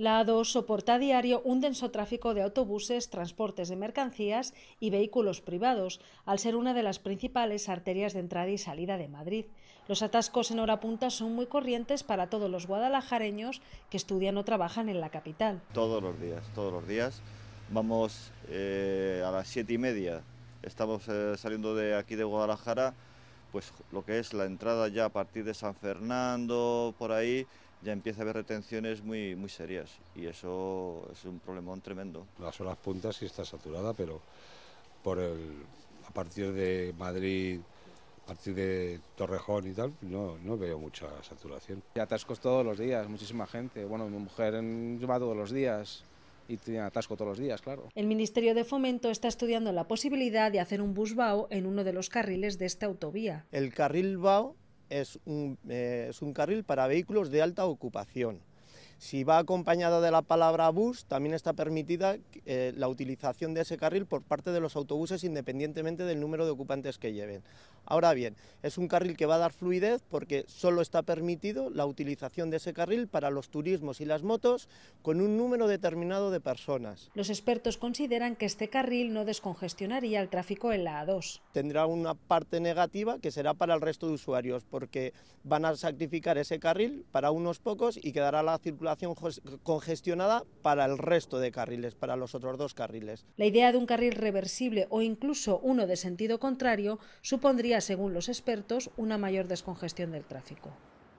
La A2 soporta a diario un denso tráfico de autobuses, transportes de mercancías y vehículos privados, al ser una de las principales arterias de entrada y salida de Madrid. Los atascos en hora punta son muy corrientes para todos los guadalajareños que estudian o trabajan en la capital. Todos los días, todos los días. Vamos eh, a las siete y media, estamos eh, saliendo de aquí de Guadalajara, pues lo que es la entrada ya a partir de San Fernando, por ahí, ya empieza a haber retenciones muy, muy serias y eso es un problemón tremendo. Las olas puntas sí está saturada, pero por el, a partir de Madrid, a partir de Torrejón y tal, no, no veo mucha saturación. Y atascos todos los días, muchísima gente. Bueno, mi mujer va todos los días, y tiene atasco todos los días, claro. El Ministerio de Fomento está estudiando la posibilidad de hacer un bus BAO en uno de los carriles de esta autovía. El carril BAO eh, es un, carril para vehículos de alta ocupación. Si va acompañada de la palabra bus, también está permitida eh, la utilización de ese carril por parte de los autobuses independientemente del número de ocupantes que lleven. Ahora bien, es un carril que va a dar fluidez porque solo está permitido la utilización de ese carril para los turismos y las motos con un número determinado de personas. Los expertos consideran que este carril no descongestionaría el tráfico en la A2. Tendrá una parte negativa que será para el resto de usuarios porque van a sacrificar ese carril para unos pocos y quedará la circulación congestionada para el resto de carriles, para los otros dos carriles. La idea de un carril reversible o incluso uno de sentido contrario supondría, según los expertos, una mayor descongestión del tráfico.